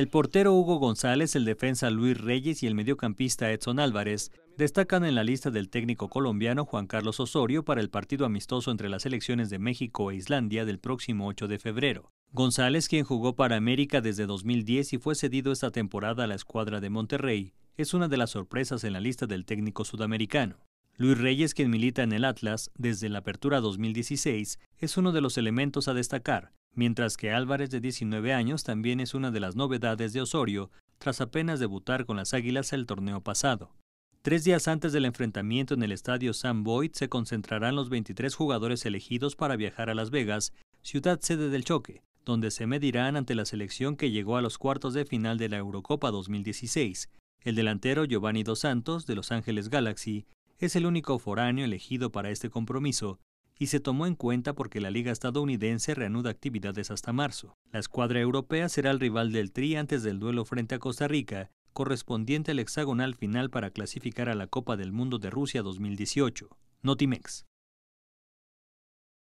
El portero Hugo González, el defensa Luis Reyes y el mediocampista Edson Álvarez destacan en la lista del técnico colombiano Juan Carlos Osorio para el partido amistoso entre las selecciones de México e Islandia del próximo 8 de febrero. González, quien jugó para América desde 2010 y fue cedido esta temporada a la escuadra de Monterrey, es una de las sorpresas en la lista del técnico sudamericano. Luis Reyes, quien milita en el Atlas desde la apertura 2016, es uno de los elementos a destacar, mientras que Álvarez de 19 años también es una de las novedades de Osorio, tras apenas debutar con las Águilas el torneo pasado. Tres días antes del enfrentamiento en el estadio Sam Boyd se concentrarán los 23 jugadores elegidos para viajar a Las Vegas, ciudad sede del choque, donde se medirán ante la selección que llegó a los cuartos de final de la Eurocopa 2016. El delantero Giovanni Dos Santos, de Los Ángeles Galaxy, es el único foráneo elegido para este compromiso, y se tomó en cuenta porque la liga estadounidense reanuda actividades hasta marzo. La escuadra europea será el rival del Tri antes del duelo frente a Costa Rica, correspondiente al hexagonal final para clasificar a la Copa del Mundo de Rusia 2018. Notimex.